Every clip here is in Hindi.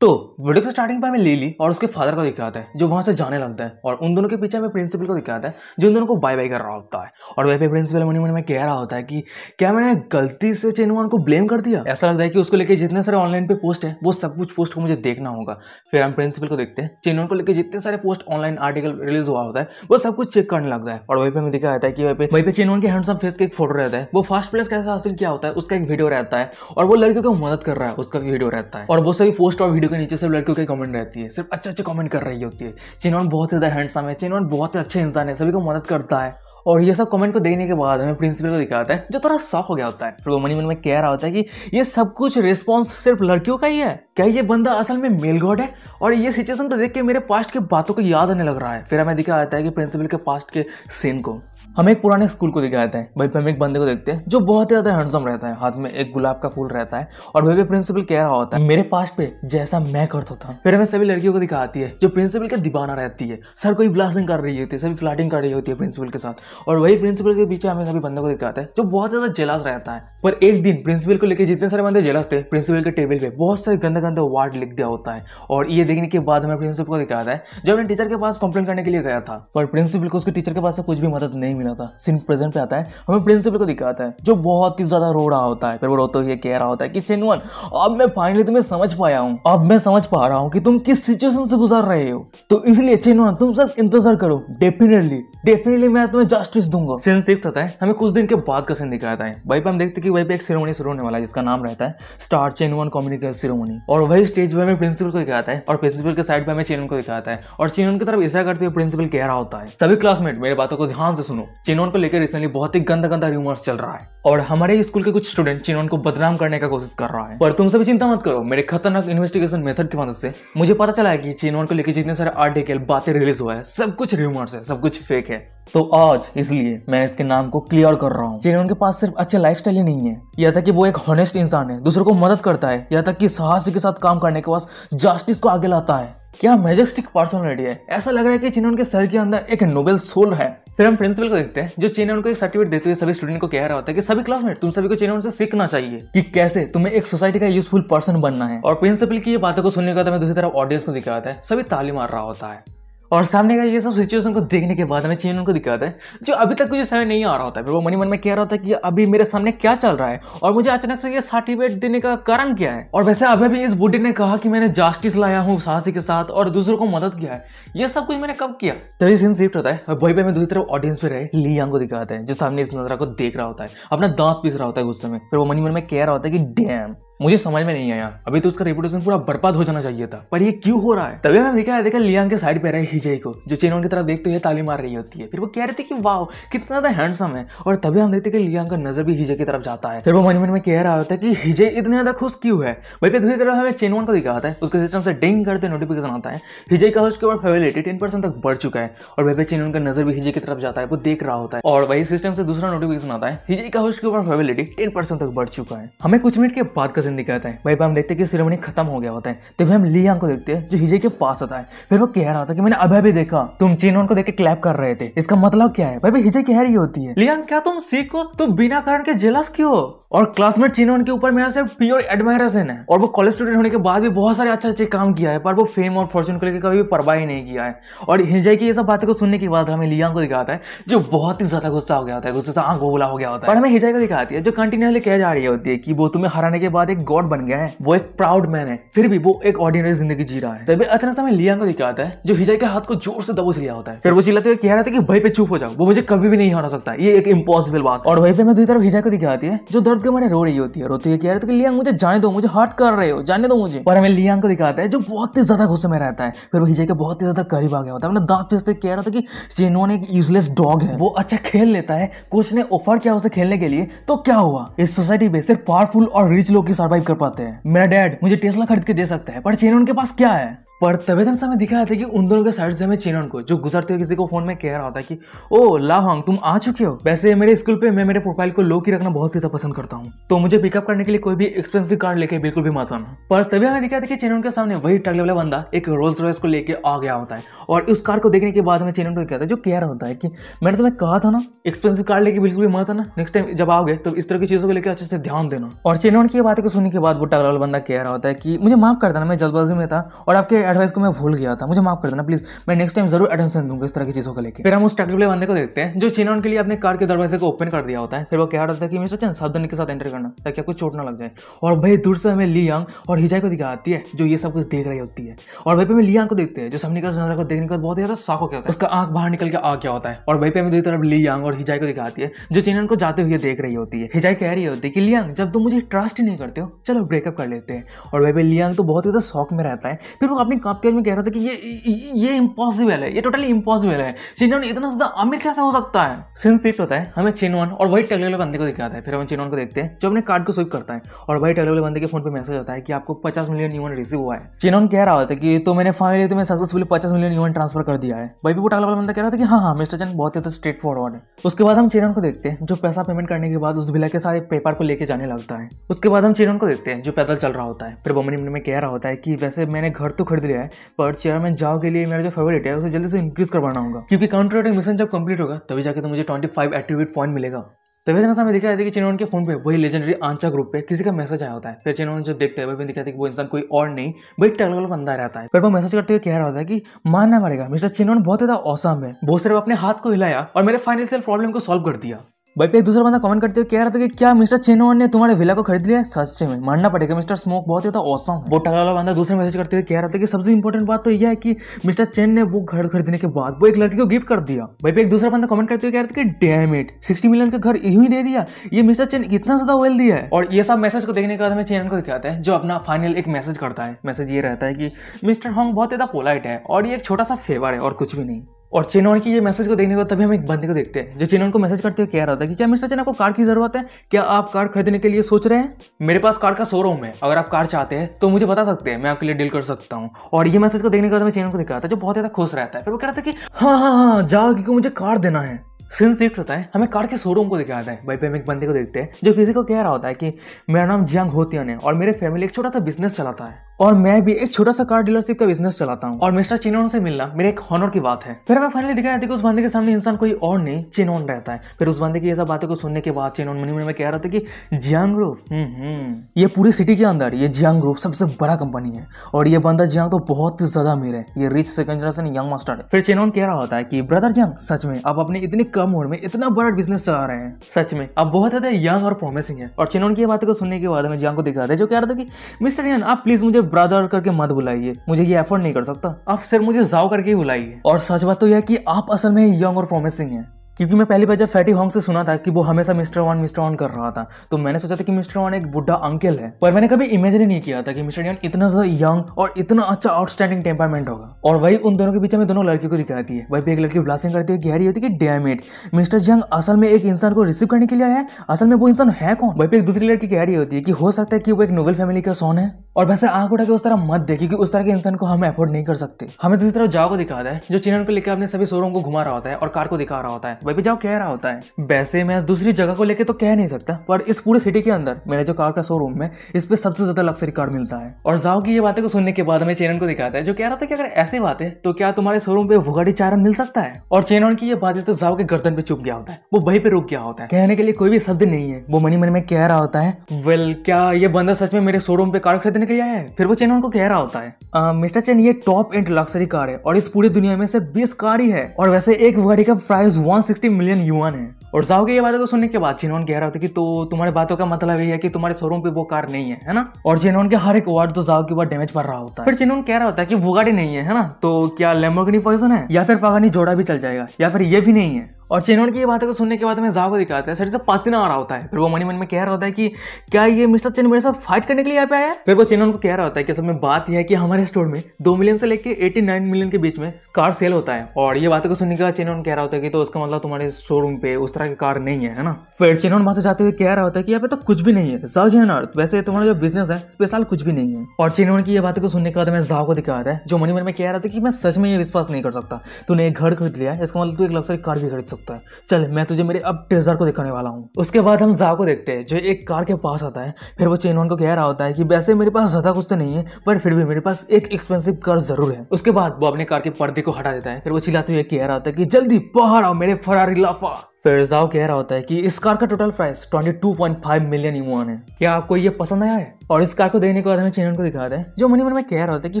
तो वीडियो के स्टार्टिंग पर हमें लीली और उसके फादर को दिखाता है जो वहां से जाने लगता है और उन दोनों के पीछे हमें प्रिंसिपल को दिखाता है जो उन दोनों को बाय बाय कर रहा होता है और वह पे प्रिंसिपल मनी मन में कह रहा होता है कि क्या मैंने गलती से चिनवान को ब्लेम कर दिया ऐसा लगता है कि उसको लेकर जितने सारे ऑनलाइन पे पोस्ट है वो सब कुछ पोस्ट को मुझे देखना होगा फिर हम प्रिंसिपल को देखते हैं चिनवान को लेकर जितने सारे पोस्ट ऑनलाइन आर्टिकल रिलीज हुआ होता है वो सब कुछ चेक करने लगता है और वहीं पर हमें दिखाया जाता है कि वहीं पे वहीं पे चिनवान के हैंडसम फेस का एक फोटो रहता है वो फास्ट प्लेस कैसे हासिल किया होता है उसका एक वीडियो रहता है और वो लड़कियों को मदद कर रहा है उसका वीडियो रहता है और वो सभी पोस्ट और वीडियो वीडियो के नीचे सब लड़कियों के कमेंट रहती है सिर्फ अच्छे अच्छे कमेंट कर रही होती है चिनवान बहुत ज़्यादा हैंडसम है चिनवान बहुत ही अच्छे इंसान है सभी को मदद करता है और ये सब कमेंट को देखने के बाद हमें प्रिंसिपल को दिखाता है जो थोड़ा शॉक हो गया होता है फिर वो मनी मन में कह रहा होता है कि ये सब कुछ रिस्पॉन्स सिर्फ लड़कियों का ही है क्या ये बंदा असल में मेल गॉड है और ये सिचुएशन तो देख के मेरे पास्ट के बातों को याद आने लग रहा है फिर हमें दिखा आता है कि प्रिंसिपल के पास्ट के सीन को हम एक पुराने स्कूल को जाता हैं भाई पे हम एक बंदे को देखते हैं जो बहुत ज़्यादा हैंडसम रहता है हाथ में एक गुलाब का फूल रहता है और भाई पे प्रिंसिपल कह रहा होता है मेरे पास पे जैसा मैं करता था फिर हमें सभी लड़कियों को दिखाती है जो प्रिंसिपल के दीवाना रहती है सर कोई ब्लास्टिंग कर रही होती है सभी फ्लाटिंग कर रही होती है प्रिंसिपल के साथ और वही प्रिंसिपल के पीछे हमें सभी बंदे को दिखाता है जो बहुत ज़्यादा जलास रहता है पर एक दिन प्रिंसिपल को लेकर जितने सारे बंदे जेलास थे प्रिंसिपल के टेबल पे बहुत सारे गंदे गंदे वार्ड लिख दिया होता है और ये देखने के बाद हमें प्रिंसिपल को दिखाता है जो अपने टीचर के पास कंप्लेन करने के लिए गया था पर प्रिंसिपल को उसके टीचर के पास से कुछ भी मदद नहीं मिली नहीं आता सीन प्रेजेंट पे आता है हमें प्रिंसिपल को दिखाता है जो बहुत ही ज़्यादा रो रहा होता है फिर वो रोते हुए कह रहा होता है कि चेनवन अब मैं फाइनली तुम्हें समझ पाया हूँ अब मैं समझ पा रहा हूँ कि तुम किस सिचुएशन से गुजार रहे हो तो इसलिए चेनवन तुम सब इंतजार करो डेफिनेटली डेफिनेटली मैं तुम्हें जस्टिस दूंगा सीन शिफ्ट होता है हमें कुछ दिन के बाद का सीन दिखाता है वही पे हम देखते कि वहीं पर एक सेरेमनी शुरू होने वाला है जिसका नाम रहता है स्टार चेनवन कम्युनिकेशन सेरेमनी और वही स्टेज पर हमें प्रिंसिपल को दिखाता है और प्रिंसिपल के साइड पर हमें चेनवन को दिखाता है और चेनवन की तरफ ऐसा करते हुए प्रिंसिपल कह रहा होता है सभी क्लासमेट मेरे बातों को ध्यान से सुनो चिनोन को लेकर रिसेंटली बहुत ही गंदा गंदा र्यूमर्स चल रहा है और हमारे स्कूल के कुछ स्टूडेंट चिनोन को बदनाम करने का कोशिश कर रहा है पर तुम सभी चिंता मत करो मेरे खतरनाक इन्वेस्टिगेशन मेथड की मदद से मुझे पता चला है कि चिनोन को लेकर जितने सारे आर्टिकल बातें रिलीज हुआ है सब कुछ र्यूमर्स है सब कुछ फेक है तो आज इसलिए मैं इसके नाम को क्लियर कर रहा हूँ जिन्हें उनके पास सिर्फ अच्छा लाइफ ही नहीं है या था कि वो एक हॉनेस्ट इंसान है दूसरों को मदद करता है या तक कि साहसी के साथ काम करने के पास जस्टिस को आगे लाता है क्या मेजेस्टिक पर्सनलिटी है ऐसा लग रहा है कि चीन उनके सर के अंदर एक नोबेल सोल है फिर हम प्रिंसिपल को देखते हैं जो चीन उनको एक सर्टिफिकेट देते हुए सभी स्टूडेंट को कह रहा होता है कि सभी क्लासमेट तुम सभी को चीन उनसे सीखना चाहिए कि कैसे तुम्हें एक सोसाइटी का यूजफुल पर्सन बनना है और प्रिंसिपल की ये बातों को सुनने के बाद दूसरी तरफ ऑडियंस को दिखाया है सभी ताली मार रहा होता है और सामने का ये सब सिचुएशन को देखने के बाद हमें चैनल को दिखाता है जो अभी तक मुझे समय नहीं आ रहा होता है वो मनी मन में कह रहा होता है कि अभी मेरे सामने क्या चल रहा है और मुझे अचानक से ये सर्टिफिकेट देने का कारण क्या है और वैसे अभी भी इस बुढ़ी ने कहा कि मैंने जस्टिस लाया हूँ साहसी के साथ और दूसरों को मदद किया है ये सब कुछ मैंने कब किया तभी सीन शिफ्ट होता है और वही भाई दूसरी तरफ ऑडियंस पे रहे लियांग को दिखाते हैं जो सामने इस नजरा को देख रहा होता है अपना दांत पीस रहा होता है गुस्से में फिर वो मनी मन में कह रहा होता है कि डैम मुझे समझ में नहीं आया अभी तो उसका रेपुटेशन पूरा बर्बाद हो जाना चाहिए था पर ये क्यों हो रहा है तभी मैंने देखा देखा लियांग के साइड पे रहे हिजय को जो चेनोन की तरफ देखते हुए ताली मार रही होती है फिर वो कह रही थी कि वाह कितना ज्यादा हैंडसम है और तभी हम देखते कि लियांग का नजर भी हिजय की तरफ जाता है फिर वो मन मन में कह रहा होता है कि हिजय इतने ज्यादा खुश क्यों है भाई पे दूसरी तरफ हमें चेनोन को दिखा होता है उसके सिस्टम से डेंग करते नोटिफिकेशन आता है हिजय का उसके ऊपर फेवेलिटी टेन परसेंट तक बढ़ चुका है और भाई पे चेनोन का नजर भी हिजय की तरफ जाता है वो देख रहा होता है और वही सिस्टम से दूसरा नोटिफिकेशन आता है हिजय का उसके ऊपर फेवेलिटी टेन परसेंट तक बढ़ चुका है हमें कुछ मिनट के बाद जिंदगी कहता है वहीं पर हम देखते हैं कि सेरेमनी खत्म हो गया होता है तभी हम लियांग को देखते हैं जो हिजे के पास आता है फिर वो कह रहा था कि मैंने अभी अभी देखा तुम चीन उनको देख के क्लैप कर रहे थे इसका मतलब क्या है भाई हिजे कह रही होती है लियांग क्या तुम सीख हो तुम बिना कारण के जेलस क्यों हो और क्लासमेट चीन के ऊपर मेरा सिर्फ प्योर एडमायरेशन है और वो कॉलेज स्टूडेंट होने के बाद भी बहुत सारे अच्छे अच्छे काम किया है पर वो फेम और फॉर्चून को लेकर कभी भी परवाह ही नहीं किया है और हिजय की ये सब बातें को सुनने के बाद हमें लियांग को दिखाता है जो बहुत ही ज्यादा गुस्सा हो गया होता है गुस्से से आंख गोला हो गया होता है और हमें हिजय को दिखाती है जो कंटिन्यूअली कह जा रही होती है कि वो तुम्हें हराने के बाद एक गॉड बन गया है वो एक प्राउड मैन है फिर भी वो एक ऑर्डिनरी जिंदगी जी रहा है तभी अचानक समय लियांग को दिखाता है जो हिजाई के हाथ को जोर से दबोच लिया होता है फिर वो चिल्लाते हुए कह रहा था कि भाई पे चुप हो जाओ वो मुझे कभी भी नहीं हरा सकता ये एक इम्पॉसिबल बात और वही पे मैं दूसरी तरफ हिजाई को दिखाती है जो दर्द के मारे रो रही होती है रोती हुई कह रहा था कि लियांग मुझे जाने दो मुझे हर्ट कर रहे हो जाने दो मुझे पर हमें लियांग को दिखाता है जो बहुत ही ज्यादा गुस्से में रहता है फिर वो हिजाई के बहुत ही ज्यादा करीब आ गया होता है अपना दांत पीसते कह रहा था कि जेनोन एक यूजलेस डॉग है वो अच्छा खेल लेता है कुछ ने ऑफर किया उसे खेलने के लिए तो क्या हुआ इस सोसाइटी में सिर्फ पावरफुल और रिच लोग की सर्वाइव कर पाते हैं मेरा डैड मुझे टेस्ला खरीद के दे सकता है पर चेनोन के पास क्या है पर तभी तबेतन तो समय दिखाया था कि उन दोनों के साइड से हमें चेनोन को जो गुजरते हुए किसी को फोन में कह रहा था कि ओ ला लाहोंग तुम आ चुके हो वैसे मेरे स्कूल पे मैं मेरे प्रोफाइल को लो की रखना बहुत ही पसंद करता हूँ तो मुझे पिकअप करने के लिए कोई भी एक्सपेंसिव कार लेके बिल्कुल भी मत आना पर तभी हमें दिखाया था कि चेनोन के सामने वही टगले वाला बंदा एक रोल्स रॉयस को लेकर आ गया होता है और उस कार को देखने के बाद हमें चेनोन को कहता है जो कह रहा होता है कि मैंने तुम्हें कहा था ना एक्सपेंसिव कार लेके बिल्कुल भी मत आना नेक्स्ट टाइम जब आओगे तो इस तरह की चीजों को लेकर अच्छे से ध्यान देना और चेनोन की बात को सुनने के बाद वो अगला बंदा कह रहा होता है कि मुझे माफ़ कर देना मैं जल्दबाजी में था और आपके एडवाइस को मैं भूल गया था मुझे माफ़ कर देना प्लीज़ मैं नेक्स्ट टाइम जरूर अटेंशन दूंगा इस तरह की चीज़ों को लेकर फिर हम उस टगले वाले बंदे को देखते हैं जो चीन के लिए अपने कार के दरवाजे को ओपन कर दिया होता है फिर वो कह रहा था कि मिस्टर चंद सावधानी के साथ एंटर करना ताकि आपको चोट ना लग जाए और भाई दूर से हमें ली आंग और हिजाई को दिखाती है जो ये सब कुछ देख रही होती है और भाई पे हमें ली आंग को देखते हैं जो सामने का नजर को देखने के बाद बहुत ज़्यादा शॉक हो गया उसका आंख बाहर निकल के आ क्या होता है और भाई पे हमें दूसरी तरफ ली आंग और हिजाई को दिखाती है जो चीन को जाते हुए देख रही होती है हिजाई कह रही होती है कि लियांग जब तुम मुझे ट्रस्ट नहीं करते हो हो चलो ब्रेकअप कर लेते हैं और वह भी लियांग तो बहुत ही ज़्यादा शौक में रहता है फिर वो अपनी कापकेज में कह रहा था कि ये ये इम्पॉसिबल है ये टोटली इम्पॉसिबल है चिनवन इतना ज़्यादा अमीर कैसे हो सकता है सिंस इट होता है हमें चिनवन और वही टगले वाले बंदे को दिखाता है फिर हमें चिनवन को देखते हैं जो अपने कार्ड को स्विप करता है और वही टगले वाले बंदे के फोन पर मैसेज आता है कि आपको पचास मिलियन यून रिसीव हुआ है चिनवन कह रहा होता है कि तो मैंने फाइनली तो तुम्हें सक्सेसफुली पचास मिलियन यून ट्रांसफर कर दिया है वही भी वो टगला वाला बंदा कह रहा था कि हाँ हाँ मिस्टर चंद बहुत ज़्यादा स्ट्रेट फॉरवर्ड है उसके बाद हम चिनवन को देखते हैं जो पैसा पेमेंट करने के बाद उस भिला के सारे पेपर को लेकर जाने लगता है उसके बाद हम चिनवन चेयरमैन को देखते हैं जो पैदल चल रहा होता है फिर वो मन में कह रहा होता है कि वैसे मैंने घर तो खरीद लिया है पर चेयरमैन जाओ के लिए मेरा जो फेवरेट है उसे जल्दी से इंक्रीज करवाना होगा क्योंकि काउंटर मिशन जब कंप्लीट होगा तभी जाकर तो मुझे ट्वेंटी फाइव एक्टिवेट पॉइंट मिलेगा तो वैसे ना समय दिखाया है कि चिनोन के फोन पे वही लेजेंडरी आंचा ग्रुप पे किसी का मैसेज आया होता है फिर चिनोन जब देखते हैं वही दिखाते था कि वो इंसान कोई और नहीं भाई टैगल बंदा रहता है पर वो मैसेज करते हुए कह रहा होता है कि मानना पड़ेगा मिस्टर चिनोन बहुत ज्यादा औसम है वो सिर्फ अपने हाथ को हिलाया और मेरे फाइनेंशियल प्रॉब्लम को सॉल्व कर दिया भाई पे एक दूसरा बंदा कमेंट करते हुए कह रहा था कि क्या मिस्टर चेनोन ने तुम्हारे विला को खरीद लिया सच में मानना पड़ेगा मिस्टर स्मोक बहुत ही ज्यादा औसम वो टाला वाला बंदा दूसरे मैसेज करते हुए कह रहा था कि सबसे इंपॉर्टेंट बात तो यह है कि मिस्टर चेन ने वो घर खरीदने के बाद वो एक लड़की को गिफ्ट कर दिया भाई पे एक दूसरा बंदा कमेंट करते हुए कह रहा था कि डैम इट सिक्सटी मिलियन का घर यू ही दे दिया ये मिस्टर चेन इतना ज्यादा वेल दिया है और ये सब मैसेज को देखने के बाद हमें चेन को दिखाता है जो अपना फाइनल एक मैसेज करता है मैसेज ये रहता है कि मिस्टर हॉन्ग बहुत ज्यादा पोलाइट है और ये एक छोटा सा फेवर है और कुछ भी नहीं और चिनोन की ये मैसेज को देखने के बाद तभी हम एक बंदे को देखते हैं जो चिनोन को मैसेज करते हुए कह रहा था कि क्या मिस्टर चिन आपको कार की जरूरत है क्या आप कार खरीदने के लिए सोच रहे हैं मेरे पास कार का शोरूम है अगर आप कार चाहते हैं तो मुझे बता सकते हैं मैं आपके लिए डील कर सकता हूँ और ये मैसेज को देखने के बाद मैं को दिख रहा था जो बहुत ज्यादा खुश रहता है फिर वो कह रहा था कि हाँ हाँ हाँ जाओ क्योंकि मुझे कार देना है सिंस शिफ्ट होता है हमें कार के शोरूम को दिखाता है भाई पे हम एक बंदे को देखते हैं जो किसी को कह रहा होता है कि मेरा नाम जियांग होतियन है और मेरे फैमिली एक छोटा सा बिजनेस चलाता है और मैं भी एक छोटा सा कार डीलरशिप का बिजनेस चलाता हूँ और मिस्टर चिनोन से मिलना मेरे एक हॉनर की बात है फिर हमें फाइनली दिखाया था कि उस बंदे के सामने इंसान कोई और नहीं चिनोन रहता है फिर उस बंदे की ऐसा बातें को सुनने के बाद चिनोन मनी में कह रहा था कि जियांग ग्रुप ये पूरी सिटी के अंदर ये जियांग ग्रुप सबसे बड़ा कंपनी है और ये बंदा जियांग तो बहुत ज्यादा अमीर है ये rich second generation young master है फिर चिनोन कह रहा होता है कि ब्रदर जियांग सच में आप अपने इतने कम उम्र में इतना बड़ा बिजनेस चला रहे हैं सच में आप बहुत ज्यादा यंग और प्रॉमिसिंग है और चिनोन की बातों को सुनने के बाद जियांग को दिखा रहे जो कह रहा था कि मिस्टर यान आप प्लीज मुझे ब्रदर करके मत बुलाइए मुझे ये एफर्ड नहीं कर सकता आप सिर्फ मुझे जाओ करके ही बुलाइए और सच बात तो यह कि आप असल में यंग और प्रोमिसिंग है क्योंकि मैं पहली बार जब फैटी हॉन्ग से सुना था कि वो हमेशा मिस्टर वन मिस्टर वन कर रहा था तो मैंने सोचा था कि मिस्टर वन एक बुढ़ा अंकल है पर मैंने कभी इमेजिन ही नहीं किया था कि मिस्टर वन इतना ज्यादा यंग और इतना अच्छा आउटस्टैंडिंग टेम्परमेंट होगा और वही उन दोनों के बीच में दोनों लड़की को दिखाती है वही भी एक लड़की ब्लास्टिंग करती है गहरी होती है कि डैमेट मिस्टर जंग असल में एक इंसान को रिसीव करने के लिए आया है असल में वो इंसान है कौन वही एक दूसरी लड़की गहरी होती है कि हो सकता है कि वो एक नोबेल फैमिली का सोन है और वैसे आंख उठा के उस तरह मत दे क्योंकि उस तरह के इंसान को हम अफोर्ड नहीं कर सकते हमें दूसरी तरफ जाओ को दिखाता है जो चिन्हन को लेकर अपने सभी शोरूम को घुमा रहा होता है और कार को दिखा रहा होता है वही जाओ कह रहा होता है वैसे मैं दूसरी जगह को लेकर तो कह नहीं सकता पर इस पूरे सिटी के अंदर मेरे जो कार का शोरूम है इस पर सबसे ज्यादा लक्सरी कार मिलता है और जाओ की ये बातें को सुनने के बाद हमें चेनन को दिखाता है जो कह रहा था कि अगर ऐसी बात है तो क्या तुम्हारे शोरूम पे वो गाड़ी चारन मिल सकता है और चेनन की ये बातें तो जाओ के गर्दन पे चुप गया होता है वो वही पे रुक गया होता है कहने के लिए कोई भी शब्द नहीं है वो मनी मन में कह रहा होता है वेल क्या ये बंदा सच में मेरे शोरूम पे कार खरीदने के लिए आया है फिर वो चेनन को कह रहा होता है मिस्टर चेन ये टॉप एंड लक्सरी कार है और इस पूरी दुनिया में से बीस कार ही है और वैसे एक गाड़ी का प्राइस वन 160 मिलियन युवा है और जाओ के ये बातों को सुनने के बाद जिनोन कह रहा होता कि तो तुम्हारे बातों का मतलब ये है कि तुम्हारे शोरूम पे वो कार नहीं है है ना और जिनोन के हर एक वार्ड तो जाओ के ऊपर डैमेज पड़ रहा होता है फिर जिनोन कह रहा होता है कि वो गाड़ी नहीं है है ना तो क्या लेमोगनी फॉर्जन है या फिर फागानी जोड़ा भी चल जाएगा या फिर ये भी नहीं है और चेनवन की ये बातों को सुनने के बाद में जाओ को दिखाता है सर से दिन आ रहा होता है फिर वो मनी मन में कह रहा होता है कि क्या ये मिस्टर चेन मेरे साथ फाइट करने के लिए यहाँ पे आया है फिर वो चेनॉन को कह रहा होता है कि सब में बात यह है कि हमारे स्टोर में दो मिलियन से लेकर एटी नाइन मिलियन के बीच में कार सेल होता है और ये बातों को सुनने के बाद चेनवन कह रहा होता है कि तो उसका मतलब तुम्हारे शोरूम पे उस तरह की कार नहीं है ना फिर चेनॉन वहां से जाते हुए कह रहा होता है कि यहाँ पे तो कुछ भी नहीं है जाओ जहन वैसे तुम्हारा जो बिजनेस है स्पेशल कुछ भी नहीं है और चेनवन की ये बातों को सुनने के बाद मैं जाओ को दिखाता है जो मनी मन में कह रहा था कि मैं सच में ये विश्वास नहीं कर सकता तूने एक घर खरीद लिया इसका मतलब तू एक लग्जरी कार भी खरीद सकता है चल मैं तुझे मेरे अब ट्रेजर को दिखाने वाला हूँ उसके बाद हम जा को देखते हैं जो एक कार के पास आता है फिर वो चेनवान को कह रहा होता है कि वैसे मेरे पास ज़्यादा कुछ तो नहीं है पर फिर भी मेरे पास एक एक्सपेंसिव कार ज़रूर है उसके बाद वो अपने कार के पर्दे को हटा देता है फिर वो चिल्लाते हुए कह रहा होता है कि जल्दी बाहर आओ मेरे फरारी लाफा फिर जाओ कह रहा होता है कि इस कार का total price twenty million yuan है क्या आपको ये पसंद आया है और इस कार को देखने के बाद हमें चेनन को दिखाते हैं जो मनी मन में कह रहा होता है कि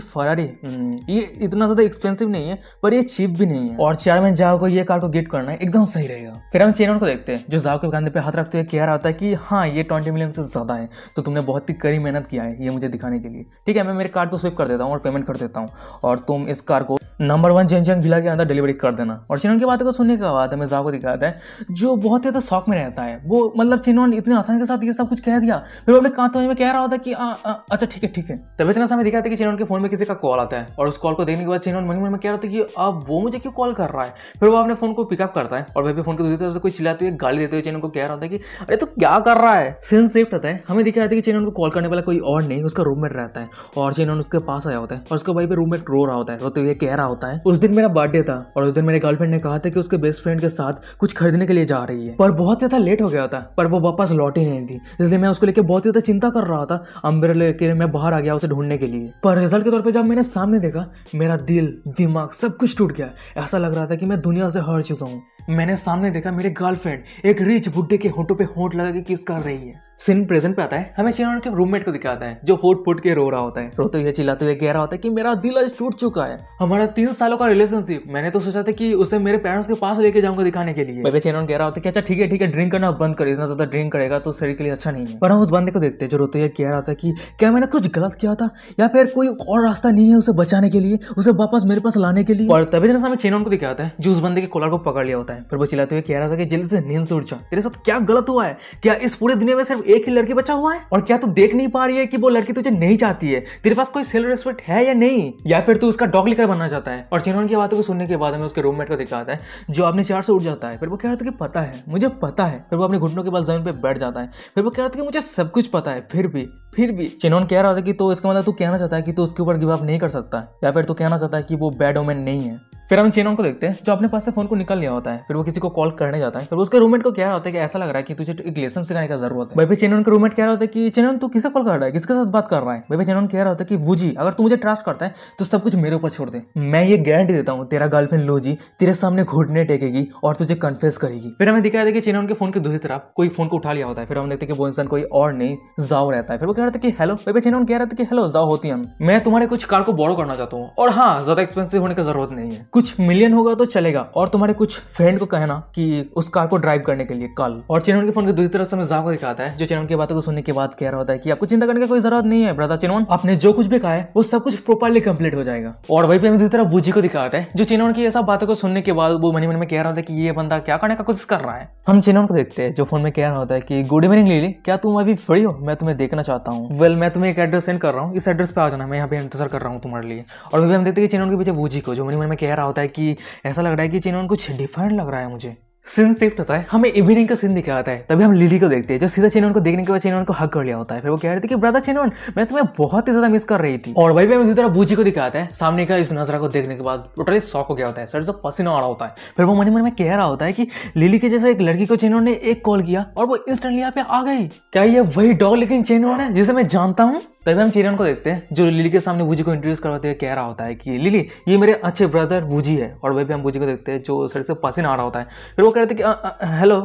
फरारी हम्म। ये इतना ज़्यादा एक्सपेंसिव नहीं है पर ये चीप भी नहीं है और चार में जाओ को ये कार को गेट करना एकदम सही रहेगा फिर हम चेनन को देखते हैं जो जाओ के कंधे पे हाथ रखते हुए कह रहा होता है कि हाँ ये ट्वेंटी मिलियन से ज़्यादा है तो तुमने बहुत ही कड़ी मेहनत किया है ये मुझे दिखाने के लिए ठीक है मैं मेरे कार्ड को स्विप कर देता हूँ और पेमेंट कर देता हूँ और तुम इस कार को नंबर वन जेंजंग विला के अंदर डिलीवरी कर देना और चिन्हन की बात को सुनने के बाद हमें जाओ को दिखाता है जो बहुत ही ज़्यादा शौक में रहता है वो मतलब चिन्हन इतने आसानी के साथ ये सब कुछ कह दिया फिर अपने कांतों में कह रहा होता था कि आ, हाँ, आ, हाँ, अच्छा ठीक है ठीक है तब इतना समय दिखाया था कि चिन्होन के फोन में किसी का कॉल आता है और उस कॉल को देखने के बाद चिन्होन मनी मन में कह रहा था कि अब वो मुझे क्यों कॉल कर रहा है फिर वो अपने फोन को पिकअप करता है और वह भी फोन को दूसरी तरफ से कोई चिल्लाते हुए गाली देते हुए चिन्होन को कह रहा था कि अरे तो क्या कर रहा है सिंस सेफ्ट होता है हमें दिखाया था कि चिन्होन को कॉल करने वाला कोई और नहीं उसका रूममेट रहता है और चिन्होन उसके पास आया होता है और उसका भाई भी रूममेट रो रहा होता है रोते हुए कह रहा होता है उस दिन मेरा बर्थडे था और उस दिन मेरे गर्लफ्रेंड ने कहा था कि उसके बेस्ट फ्रेंड के साथ कुछ खरीदने के लिए जा रही है पर बहुत ज्यादा लेट हो गया था पर वो वापस लौटी नहीं थी इसलिए मैं उसको लेकर बहुत ज्यादा चिंता कर रहा था अम्ब्रेला के मैं बाहर आ गया उसे ढूंढने के लिए पर रिजल्ट के तौर पर जब मैंने सामने देखा मेरा दिल दिमाग सब कुछ टूट गया ऐसा लग रहा था कि मैं दुनिया से हार चुका हूँ मैंने सामने देखा मेरे गर्लफ्रेंड एक रिच बुड्ढे के होटो पे होट लगा के किस कर रही है सिन प्रेजेंट पे आता है हमें शेरॉन के रूममेट को दिखाता है जो फोट फूट के रो रहा होता है रोते हुए चिल्लाते हुए कह रहा होता है कि मेरा दिल आज टूट चुका है हमारा तीन सालों का रिलेशनशिप मैंने तो सोचा था कि उसे मेरे पेरेंट्स के पास लेके जाऊंगा दिखाने के लिए मेरे चेनॉन कह रहा होता है कि अच्छा ठीक है ठीक है ड्रिंक करना बंद कर इतना ज्यादा ड्रिंक करेगा तो शरीर के लिए अच्छा नहीं है पर हम उस बंदे को देखते हैं जो रोते हुए कह रहा था कि क्या मैंने कुछ गलत किया था या फिर कोई और रास्ता नहीं है उसे बचाने के लिए उसे वापस मेरे पास लाने के लिए और तभी जैसे हमें चेनॉन को दिखाता है जो उस बंदे के कॉलर को पकड़ लिया होता है पर वो चिल्लाते हुए कह रहा था कि जल्दी से नींद से उठ जा तेरे साथ क्या गलत हुआ है क्या इस पूरे दुनिया में सिर्फ एक ही लड़की बचा हुआ है और क्या तू देख नहीं पा रही है कि वो लड़की तुझे नहीं चाहती है तेरे पास कोई सेल्फ रिस्पेक्ट है या नहीं या फिर तू उसका डॉग लेकर बनना चाहता है और चिन्हन की बातों को सुनने के बाद हमें उसके रूममेट को दिखाता है जो अपने चार से उठ जाता है फिर वो कह रहा था कि पता है मुझे पता है फिर वो अपने घुटनों के बाद जमीन पर बैठ जाता है फिर वो कह रहा था कि मुझे सब कुछ पता है फिर भी फिर भी चिन्हन कह रहा था कि तो इसका मतलब तू कहना चाहता है कि तू उसके ऊपर गिव अप नहीं कर सकता या फिर तू कहना चाहता है कि वो बैड ओमेन नहीं है फिर हम चेनॉन को देखते हैं जो अपने पास से फोन को निकल लिया होता है फिर वो किसी को कॉल करने जाता है फिर उसके रूममेट को क्या होता है कि ऐसा लग रहा है कि तुझे एक लेसन सिखाने का जरूरत है भाई चेनॉन का रूममेट क्या होता है कि चेनॉन तू किसे कॉल कर रहा है किसके साथ बात कर रहा है भाई चेनॉन कह रहा होता है कि वूजी अगर तू मुझे ट्रस्ट करता है तो सब कुछ मेरे ऊपर छोड़ दे मैं ये गारंटी देता हूँ तेरा गर्लफ्रेंड लोजी तेरे सामने घुटने टेकेगी और तुझे कन्फेस करेगी फिर हमें दिखाया था कि चेनॉन के फोन के दूसरी तरफ कोई फोन को उठा लिया होता है फिर हम देखते हैं कि वो इंसान कोई और नहीं जाओ रहता है फिर वो कह रहा था कि हेलो भाई चेनॉन कह रहा था कि हेलो जाओ होती मैं तुम्हारे कुछ कार को बोरो करना चाहता हूँ और हाँ ज्यादा एक्सपेंसिव होने की जरूरत नहीं है कुछ मिलियन होगा तो चलेगा और तुम्हारे कुछ फ्रेंड को कहना कि उस कार को ड्राइव करने के लिए कल और चिन्हन के फोन के दूसरी तरफ से मजाक दिखाता है जो चिन्हन की बातों को सुनने के बाद कह रहा होता है कि आपको चिंता करने की कोई जरूरत नहीं है ब्रदर चिन्हन आपने जो कुछ भी कहा है वो सब कुछ प्रॉपरली कंप्लीट हो जाएगा और वही पे हमें दूसरी तरफ बूझी को दिखाता है जो चिन्हन की ऐसा बातों को सुनने के बाद वो मनी मन में कह रहा था कि ये बंदा क्या करने का कोशिश कर रहा है हम चिन्हन को देखते हैं जो फोन में कह रहा होता है कि गुड इवनिंग लीली क्या तुम अभी फ्री हो मैं तुम्हें देखना चाहता हूँ वेल मैं तुम्हें एक एड्रेस सेंड कर रहा हूँ इस एड्रेस पे आ जाना मैं यहाँ पे इंतजार कर रहा हूँ तुम्हारे लिए और वही हम देखते हैं के पीछे बुझी को जो मनी मन में कह रहा रहा होता है कि ऐसा लग रहा है कि चिन्हन कुछ डिफरेंट लग रहा है मुझे सीन शिफ्ट होता है हमें इवनिंग का सीन दिखाया जाता है तभी हम लिली को देखते हैं जो सीधा चिन्हन को देखने के बाद चिन्हन को हक कर लिया होता है फिर वो कह रही थी कि ब्रदर चिन्हन मैं तुम्हें बहुत ही ज्यादा मिस कर रही थी और वही पे हमें तरह बूजी को दिखाता है सामने का इस नजरा को देखने के बाद टोटली शॉक हो गया होता है सर जो पसीना आ रहा होता है फिर वो मन मन में कह रहा होता है कि लिली के जैसे एक लड़की को चिन्हन ने एक कॉल किया और वो इंस्टेंटली यहाँ पे आ गई क्या ये वही डॉग लेकिन चिन्हन है जिसे मैं जानता हूँ तभी हम चिरन को देखते हैं जो लिली के सामने भूजी को इंट्रोड्यूस करवाते हुए कह रहा होता है कि लिली ये मेरे अच्छे ब्रदर भूजी है और वही भी हम भूजी को देखते हैं जो सर से पसीना आ रहा होता है फिर वो कहते हैं कि हेलो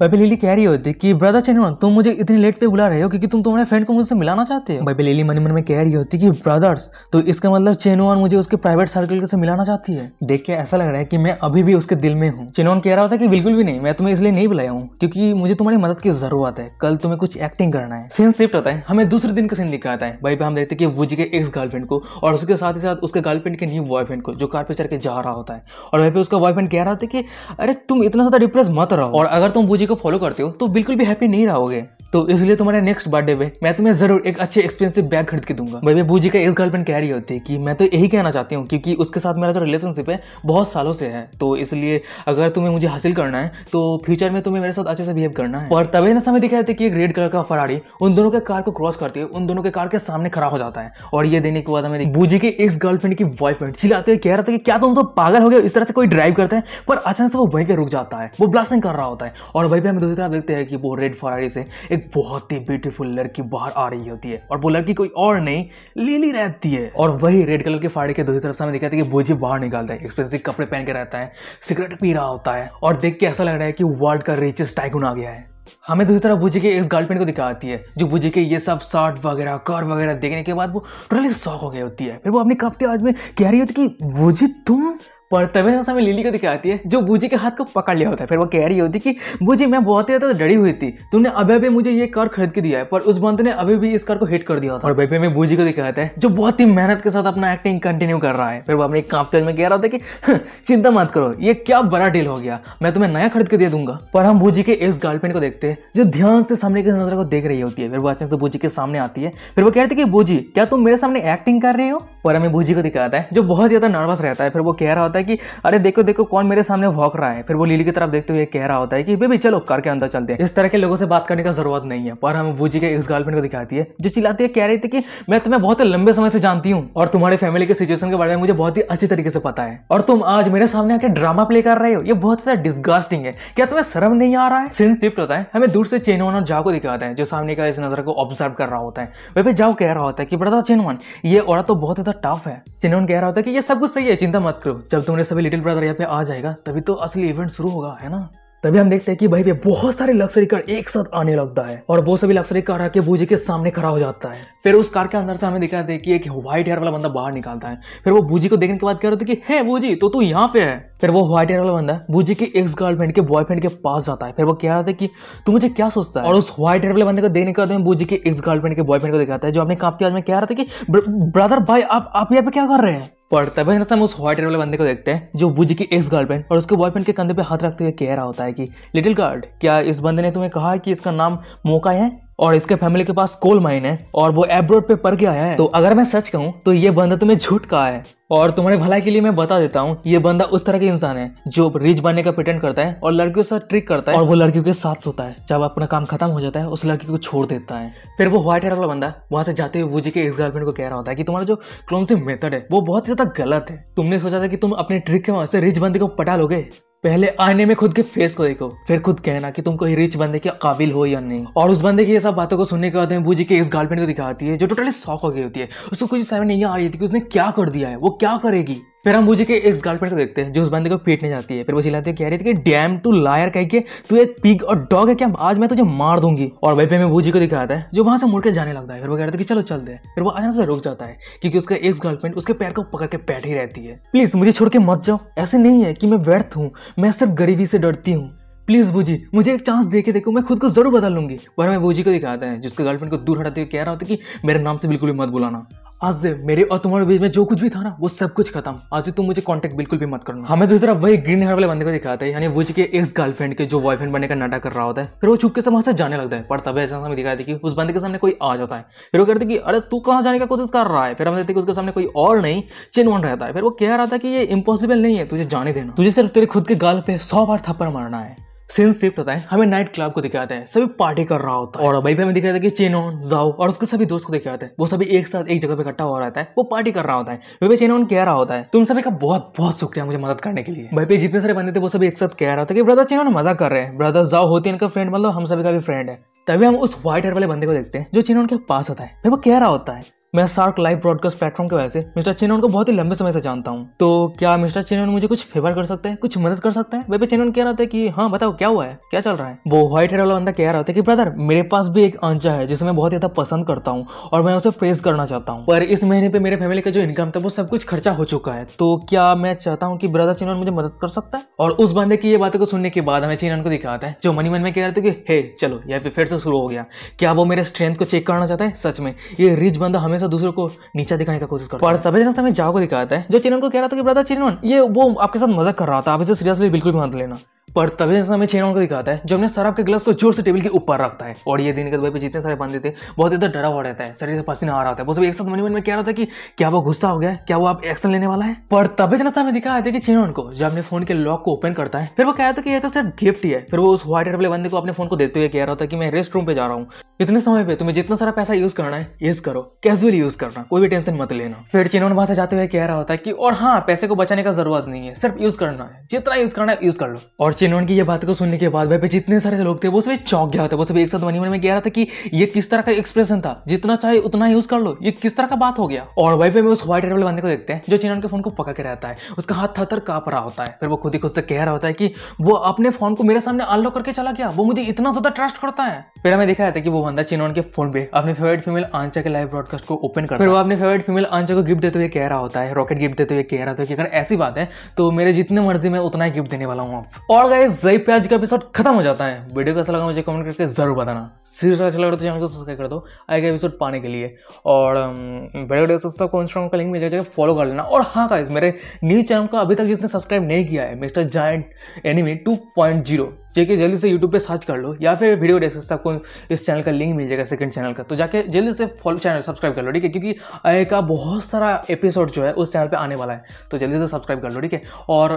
बाइबल लिली कह रही होती कि ब्रदर चेनवन तुम मुझे इतनी लेट पे बुला रहे हो क्योंकि तुम तुम्हारे फ्रेंड को मुझसे मिलाना चाहते हो बाइबल लिली मन मन में कह रही होती कि ब्रदर्स तो इसका मतलब चेनवन मुझे उसके प्राइवेट सर्कल से मिलाना चाहती है देख के ऐसा लग रहा है कि मैं अभी भी उसके दिल में हूँ चेनवन कह रहा था कि बिल्कुल भी नहीं मैं तुम्हें इसलिए नहीं बुलाया हूँ क्योंकि मुझे तुम्हारी मदद की जरूरत है कल तुम्हें कुछ एक्टिंग करना है सीन शिफ्ट होता है हमें दूसरे दिन का सीन दिखाता है भाई हम देखते हैं कि वुजी के एक्स गर्लफ्रेंड को और उसके साथ ही साथ उसके गर्लफ्रेंड के न्यू बॉयफ्रेंड को जो कार पे चढ़ के जा रहा होता है और वहीं पर उसका बॉयफ्रेंड कह रहा था कि अरे तुम इतना ज्यादा डिप्रेस मत रहो और अगर तुम बुझे जी को फॉलो करते हो तो बिल्कुल भी हैप्पी नहीं रहोगे तो इसलिए तुम्हारे नेक्स्ट बर्थडे पे मैं तुम्हें जरूर एक अच्छे एक्सपेंसिव बैग खरीद के दूंगा भाई बू जी का एक गर्लफ्रेंड कह रही होती कि मैं तो यही कहना चाहती हूँ क्योंकि उसके साथ मेरा जो रिलेशनशिप है बहुत सालों से है तो इसलिए अगर तुम्हें मुझे हासिल करना है तो फ्यूचर में तुम्हें मेरे साथ अच्छे से बिहेव करना है और तभी ना समय दिखाया था कि एक रेड कलर का फरारी उन दोनों के कार को क्रॉस करती है उन दोनों के कार के सामने खड़ा हो जाता है और ये देने के बाद हमें बूजी जी के एक्स गर्लफ्रेंड की बॉयफ्रेंड चिल्लाते हुए कह रहा था कि क्या तुम तो पागल हो गया इस तरह से कोई ड्राइव करते हैं पर अचानक से वो वहीं पर रुक जाता है वो ब्लास्टिंग कर रहा होता है और वहीं पर हम दूसरी तरफ देखते हैं कि वो रेड फरारी से एक बहुत ही ब्यूटीफुल लड़की बाहर आ रही होती है और वो लड़की कोई और नहीं लीली रहती है और वही रेड कलर के फाड़ी के दूसरी तरफ सामने दिखाते हैं कि बोझी बाहर निकालता है एक्सप्रेसिव कपड़े पहन के रहता है सिगरेट पी रहा होता है और देख के ऐसा लग रहा है कि वर्ल्ड का रिचेस्ट टाइगुन आ गया है हमें दूसरी तरफ बुझे के एक गर्लफ्रेंड को दिखाती है जो बुझे के ये सब शर्ट वगैरह कार वगैरह देखने के बाद वो टोटली शौक हो गई होती है फिर वो अपनी कांपते आज में कह रही होती कि बुझे तुम पर तभी ना हमें लिली को दिखा आती है जो बूजी के हाथ को पकड़ लिया होता है फिर वो कह रही होती कि बूजी मैं बहुत ही ज़्यादा डरी हुई थी तूने अभी अभी मुझे ये कार खरीद के दिया है पर उस बंद ने अभी भी इस कार को हिट कर दिया था और बेबी में बूजी को दिखाता है जो बहुत ही मेहनत के साथ अपना एक्टिंग कंटिन्यू कर रहा है फिर वो अपने कांपते में कह रहा था कि चिंता मत करो ये क्या बड़ा डील हो गया मैं तुम्हें नया खरीद के दे दूंगा पर हम बूजी के इस गर्लफ्रेंड को देखते हैं जो ध्यान से सामने की नजर को देख रही होती है फिर वो अचानक से बूजी के सामने आती है फिर वो कहती है कि बूजी क्या तुम मेरे सामने एक्टिंग कर रही हो पर हमें बूजी को दिखाता है जो बहुत ज्यादा नर्वस रहता है फिर वो कह रहा होता है है कि अरे देखो देखो कौन मेरे सामने भौंक रहा है फिर वो लिली की तरफ देखते हुए कह रहा होता है कि बेबी चलो कार के अंदर चलते हैं इस तरह के लोगों से बात करने का जरूरत नहीं है पर हम वूजी के एक्स गर्लफ्रेंड को दिखाती है जो चिल्लाती है कह रही थी कि मैं तुम्हें बहुत लंबे समय से जानती हूँ और तुम्हारे फैमिली के सिचुएशन के बारे में मुझे बहुत ही अच्छी तरीके से पता है और तुम आज मेरे सामने आके ड्रामा प्ले कर रहे हो ये बहुत ज्यादा डिस्गास्टिंग है क्या तुम्हें शर्म नहीं आ रहा है सीन शिफ्ट होता है हमें दूर से चेनवन और जाओ को दिखाता है जो सामने का इस नजर को ऑब्जर्व कर रहा होता है वह जाओ कह रहा होता है कि ब्रदर चेनवन ये औरत तो बहुत ज्यादा टफ है चेनवन कह रहा होता है कि ये सब कुछ सही है चिंता मत करो जब जब तुम्हारे सभी लिटिल ब्रदर यहाँ पे आ जाएगा तभी तो असली इवेंट शुरू होगा है ना तभी हम देखते हैं कि भाई पे बहुत सारे लक्सरी कार एक साथ आने लगता है और वो सभी लक्सरी कार आके बूजी के सामने खड़ा हो जाता है फिर उस कार के अंदर से हमें दिखाते हैं कि एक व्हाइट हेयर वाला बंदा बाहर निकालता है फिर वो बूजी को देखने के बाद कह रहे थे कि हे बूजी तो तू यहाँ पे है फिर वो व्हाइट हेयर वाला बंदा बूजी के एक्स गर्लफ्रेंड के बॉयफ्रेंड के पास जाता है फिर वो कह रहा था कि तू मुझे क्या सोचता है और उस व्हाइट हेयर वाले बंदे को देखने के बाद बूजी के एक्स गर्लफ्रेंड के बॉयफ्रेंड को दिखाता है जो अपने कांपती आज में कह रहा था कि ब्रदर भाई आप यहाँ पे क्या कर रहे हैं पढ़ता है भाई हम उस व्हाइट हेयर वाले बंदे को देखते हैं जो बुजी की एक्स गर्लफ्रेंड और उसके बॉयफ्रेंड के कंधे पे हाथ रखते हुए कह रहा होता है कि लिटिल गार्ड क्या इस बंदे ने तुम्हें कहा कि इसका नाम मोका है और इसके फैमिली के पास कोल माइन है और वो एब्रोड पे पढ़ के आया है तो अगर मैं सच कहूँ तो ये बंदा तुम्हें झूठ कहा है और तुम्हारे भलाई के लिए मैं बता देता हूँ ये बंदा उस तरह के इंसान है जो रिच बनने का पेटेंट करता है और लड़कियों के साथ ट्रिक करता है और वो लड़कियों के साथ सोता है जब अपना काम खत्म हो जाता है उस लड़की को छोड़ देता है फिर वो व्हाइट हेयर वाला बंदा वहां से जाते हुए वूजी के एक्स गर्लफ्रेंड को कह रहा होता है कि तुम्हारा जो क्लोन मेथड है वो बहुत ज्यादा गलत है तुमने सोचा था कि तुम अपने ट्रिक के वहां से रिच बंदे को पटा लोगे पहले आईने में खुद के फेस को देखो फिर खुद कहना कि तुम कोई रिच बंदे के काबिल हो या नहीं और उस बंदे की ये सब बातों को सुनने के बाद में बूजी के इस गर्लफ्रेंड को दिखाती है जो टोटली शॉक हो गई होती है उसको कुछ समझ नहीं आ रही थी कि उसने क्या कर दिया है वो क्या करेगी फिर हम मुझे के एक्स गर्लफ्रेंड को देखते हैं जो उस बंदे को पीटने जाती है फिर वो चिल्लाती है कह रही थी कि डैम टू लायर कह के तू एक पिग और डॉग है क्या आज मैं तुझे मार दूंगी और वही पे मैं बूजी को दिखाता है जो वहां से मुड़ के जाने लगता है फिर वो कह रहा था कि चलो चलते हैं फिर वो अचानक से रुक जाता है क्योंकि उसका एक गर्लफ्रेंड उसके पैर को पकड़ के बैठ ही रहती है प्लीज मुझे छोड़ के मत जाओ ऐसे नहीं है कि मैं व्यर्थ हूँ मैं सिर्फ गरीबी से डरती हूँ प्लीज बूजी मुझे एक चांस देखे देखो मैं खुद को जरूर बदल लूंगी पर मैं बूजी को दिखाता है जिसके गर्लफ्रेंड को दूर हटाते हुए कह रहा होता कि मेरे नाम से बिल्कुल भी मत बुलाना आज से मेरे और तुम्हारे बीच में जो कुछ भी था ना वो सब कुछ खत्म आज से तुम मुझे कांटेक्ट बिल्कुल भी मत करना हमें दूसरी तरफ वही ग्रीन हेयर वाले बंदे को दिखाता है यानी वुज के एक्स गर्लफ्रेंड के जो बॉयफ्रेंड बनने का नाटक कर रहा होता है फिर वो छुपके से वहां से जाने लगता है पर तब ऐसा हमें दिखाया कि उस बंदे के सामने कोई आ जाता है फिर वो कहते कि अरे तू कहां जाने का कोशिश कर रहा है फिर हम देखते कि उसके सामने कोई और नहीं वन रहता है फिर वो कह रहा था कि ये इम्पॉसिबल नहीं है तुझे जाने देना तुझे सिर्फ तेरे खुद के गाल पे सौ बार थप्पड़ मारना है सीन शिफ्ट होता है हमें नाइट क्लब को दिखाते हैं सभी पार्टी कर रहा होता है और भाई भी हमें दिखाया कि चेनोन जाओ और उसके सभी दोस्त को दिखाते हैं वो सभी एक साथ एक जगह पे इकट्ठा हो रहा है वो पार्टी कर रहा होता है भाई चेनोन कह रहा होता है तुम सभी का बहुत बहुत शुक्रिया मुझे मदद करने के लिए भाई पे जितने सारे बंदे थे वो सभी एक साथ कह रहा था कि ब्रदर चेनोन मजा कर रहे हैं ब्रदर जाओ होती है इनका फ्रेंड मतलब हम सभी का भी फ्रेंड है तभी हम उस व्हाइट हेयर वाले बंदे को देखते हैं जो चेनोन के पास होता है भाई वो कह रहा होता है मैं सार्क लाइव ब्रॉडकास्ट प्लेटफॉर्म के वजह से मिस्टर चेनन को बहुत ही लंबे समय से जानता हूँ तो क्या मिस्टर चेनन मुझे कुछ फेवर कर सकते हैं कुछ मदद कर सकते हैं बेबी चेनन कह रहा था कि हाँ बताओ क्या हुआ है क्या चल रहा है वो व्हाइट हेड वाला बंदा कह रहा था कि ब्रदर मेरे पास भी एक आंचा है जिसे मैं बहुत ज्यादा पसंद करता हूँ और मैं उसे प्रेस करना चाहता हूँ पर इस महीने पे मेरे फैमिली का जो इनकम था वो सब कुछ खर्चा हो चुका है तो क्या मैं चाहता हूँ कि ब्रदर चेनन मुझे मदद कर सकता है और उस बंदे की ये बातों को सुनने के बाद हमें चेनन को दिखाता है जो मनी मन में कह रहे थे कि हे चलो यहाँ पे फिर से शुरू हो गया क्या वो मेरे स्ट्रेंथ को चेक करना चाहता है सच में ये रिच बंदा हमेशा हमेशा दूसरों को नीचा दिखाने का कोशिश करता है पर तभी तो हमें जाओ को दिखाता है जो चिन्हन को कह रहा था कि ब्रदर चिन्हन ये वो आपके साथ मजाक कर रहा था आप इसे सीरियसली बिल्कुल भी मत लेना पर तभी जैसे हमें चेनोन को दिखाता है जो अपने शराब के ग्लास को जोर से टेबल के ऊपर रखता है और ये दिन के दुबई पे जितने सारे बंदे थे बहुत ज़्यादा डरा हुआ रहता है शरीर से पसीना आ रहा था वो सब एक साथ मन मन में कह रहा था कि क्या वो गुस्सा हो गया क्या वो आप एक्शन लेने वाला है पर तभी जैसे तो हमें दिखाया था कि चेनोन को जब अपने फोन के लॉक को ओपन करता है फिर वो कहता था कि यह तो सिर्फ गिफ्ट ही है फिर वो उस व्हाइट हेड वाले बंदे को अपने फोन को देते हुए कह रहा था कि मैं रेस्ट रूम पे जा रहा हूँ इतने समय पे तुम्हें जितना सारा पैसा यूज करना है यूज करो कैजुअली सिंपली यूज करना कोई भी टेंशन मत लेना फिर चिन्होन वहां से जाते हुए कह रहा होता है कि और हाँ पैसे को बचाने का जरूरत नहीं है सिर्फ यूज करना है जितना यूज करना है यूज कर लो और चिन्होन की ये बात को सुनने के बाद भाई जितने सारे लोग थे वो सभी चौक गया था वो सभी एक साथ मनी मन में कह रहा था कि ये किस तरह का एक्सप्रेशन था जितना चाहे उतना यूज कर लो ये किस तरह का बात हो गया और वही पे उस व्हाइट वाले बंदे को देखते हैं जो चिन्होन के फोन को पकड़ के रहता है उसका हाथ थर काप रहा होता है फिर वो खुद ही खुद से कह रहा होता है कि वो अपने फोन को मेरे सामने अनलॉक करके चला गया वो मुझे इतना ज्यादा ट्रस्ट करता है फिर हमें दिखाया था कि वो बंदा चिन्होन के फोन पे अपने फेवरेट फीमेल आंचा के लाइव ब्रॉडकास्ट को ओपन करता फिर वो अपने फेवरेट फीमेल अंशा को गिफ्ट देते हुए कह रहा होता है रॉकेट गिफ्ट देते हुए कह रहा था कि अगर ऐसी बात है तो मेरे जितने मर्जी में उतना ही गिफ्ट देने वाला हूँ और गाइस जय पे आज का एपिसोड खत्म हो जाता है वीडियो कैसा लगा मुझे कमेंट करके जरूर बताना सीरीज अच्छा लगा तो चैनल को सब्सक्राइब कर दो गए एपिसोड पाने के लिए और वीडियो सबको इंस्टाग्राम का लिंक मिल जाएगा फॉलो कर लेना और हाँ गाइस मेरे न्यूज चैनल को अभी तक जिसने सब्सक्राइब नहीं किया है mister giant enemy two point zero जाके जल्दी से यूट्यूब पे सर्च कर लो या फिर वीडियो डेस्क से आपको इस चैनल का लिंक मिल जाएगा सेकंड चैनल का तो जाके जल्दी से फॉलो चैनल सब्सक्राइब कर लो ठीक है क्योंकि आय का बहुत सारा एपिसोड जो है उस चैनल पे आने वाला है तो जल्दी से सब्सक्राइब कर लो ठीक है और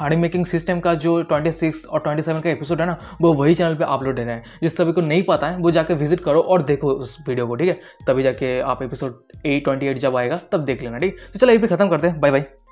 हाड़ी मेकिंग सिस्टम का जो ट्वेंटी सिक्स और ट्वेंटी सेवन का एपिसोड है ना वो वही चैनल पर अपलोड है जिस सभी को नहीं पता है वो जाकर विजिट करो और देखो उस वीडियो को ठीक है तभी जाके आप एपिसोड एट ट्वेंटी एट जब आएगा तब देख लेना ठीक है तो चलो यही खत्म करते हैं बाय बाय